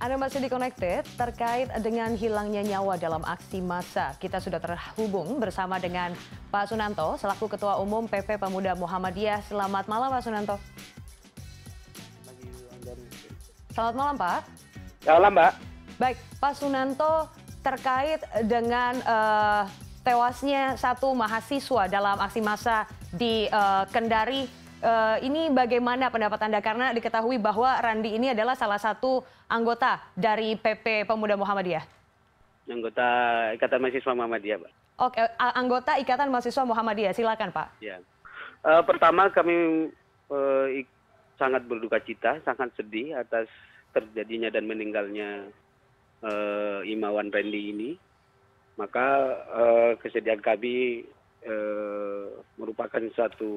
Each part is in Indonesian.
Anda masih di Connected terkait dengan hilangnya nyawa dalam aksi massa. Kita sudah terhubung bersama dengan Pak Sunanto, selaku Ketua Umum PP Pemuda Muhammadiyah. Selamat malam Pak Sunanto. Selamat malam Pak. Selamat malam Mbak. Baik, Pak Sunanto terkait dengan uh, tewasnya satu mahasiswa dalam aksi massa di uh, Kendari Eh, ini bagaimana pendapat Anda? Karena diketahui bahwa Randi ini adalah salah satu anggota dari PP Pemuda Muhammadiyah. Anggota Ikatan Mahasiswa Muhammadiyah, Pak. Oke, eh, anggota Ikatan Mahasiswa Muhammadiyah. Silakan, Pak. Ya. Uh, pertama kami uh, sangat berduka cita, sangat sedih atas terjadinya dan meninggalnya uh, Imawan Randy ini. Maka uh, kesedihan kami uh, merupakan satu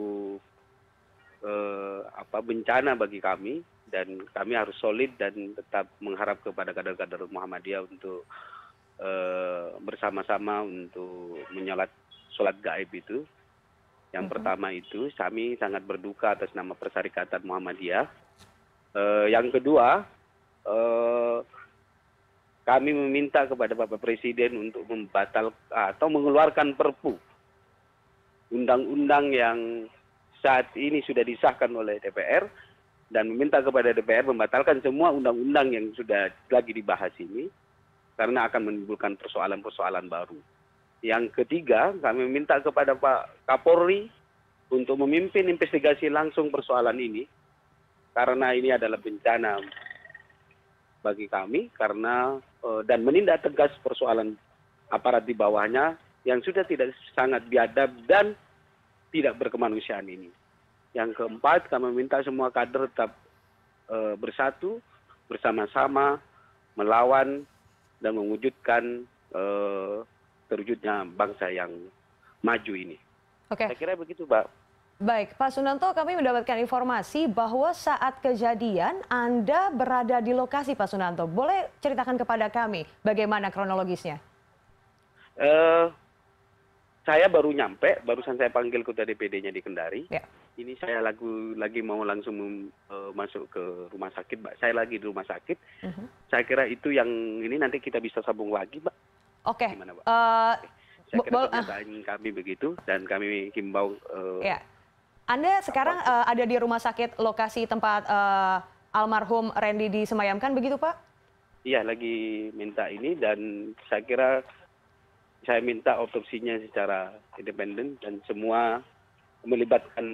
Eh, apa bencana bagi kami dan kami harus solid dan tetap mengharap kepada kader-kader Muhammadiyah untuk eh, bersama-sama untuk menyolat sholat gaib itu. Yang pertama itu kami sangat berduka atas nama Persyarikatan Muhammadiyah. Eh, yang kedua, eh, kami meminta kepada Bapak Presiden untuk membatalkan atau mengeluarkan perpu undang-undang yang saat ini sudah disahkan oleh dpr dan meminta kepada dpr membatalkan semua undang undang yang sudah lagi dibahas ini karena akan menimbulkan persoalan-persoalan baru. Yang ketiga, kami meminta kepada Pak Kapolri untuk memimpin investigasi langsung persoalan ini karena ini adalah bencana bagi kami karena eh, dan menindak tegas persoalan aparat di bawahnya yang sudah tidak sangat biadab dan tidak berkemanusiaan ini. Yang keempat, kami minta semua kader tetap e, bersatu, bersama-sama melawan dan mewujudkan e, terwujudnya bangsa yang maju ini. Oke. Okay. Saya kira begitu, Pak. Baik, Pak Sunanto, kami mendapatkan informasi bahwa saat kejadian Anda berada di lokasi, Pak Sunanto. Boleh ceritakan kepada kami bagaimana kronologisnya? Uh, saya baru nyampe, barusan saya panggil kota DPD-nya di Kendari. Ya. Ini saya lagu, lagi mau langsung uh, masuk ke rumah sakit, Mbak. Saya lagi di rumah sakit. Uh mhm. -huh. Saya kira itu yang ini nanti kita bisa sambung lagi, Mbak. Oke. Okay. Gimana, Mbak? Uh, saya kira pernyataan ah. uh. kami begitu dan kami himbau. Uh, ya. Anda sekarang uh, ada di rumah sakit lokasi tempat uh, almarhum Randy disemayamkan begitu, Pak? Iya, lagi minta ini dan saya kira saya minta otopsinya secara independen dan semua melibatkan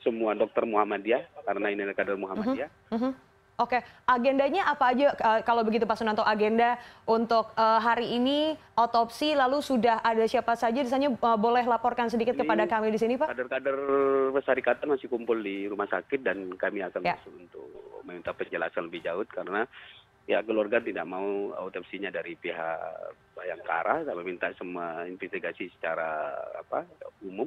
semua dokter muhammadiyah karena ini adalah kader mhm, muhammadiyah. Mhm. Oke, agendanya apa aja e, kalau begitu Pak Sunanto agenda untuk uh, hari ini otopsi lalu sudah ada siapa saja Misalnya uh, e, boleh laporkan sedikit ini kepada kami di sini Pak? Kader-kader persyarikatan masih kumpul di rumah sakit dan kami akan ya. langsung untuk meminta penjelasan lebih jauh karena Ya keluarga tidak mau otopsinya dari pihak bayangkara saya minta semua investigasi secara umum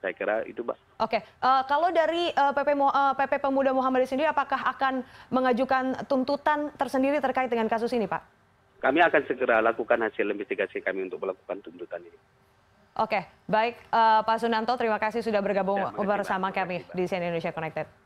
saya kira itu Pak. oke eh, kalau dari PP, eh, PP eh, Pemuda Muhammad sendiri apakah akan mengajukan tuntutan tersendiri terkait dengan kasus ini pak kami akan segera lakukan hasil investigasi kami untuk melakukan tuntutan ini Oke, baik uh, Pak Sunanto, terima kasih sudah bergabung ya, bersama kami di CNN Indonesia Connected.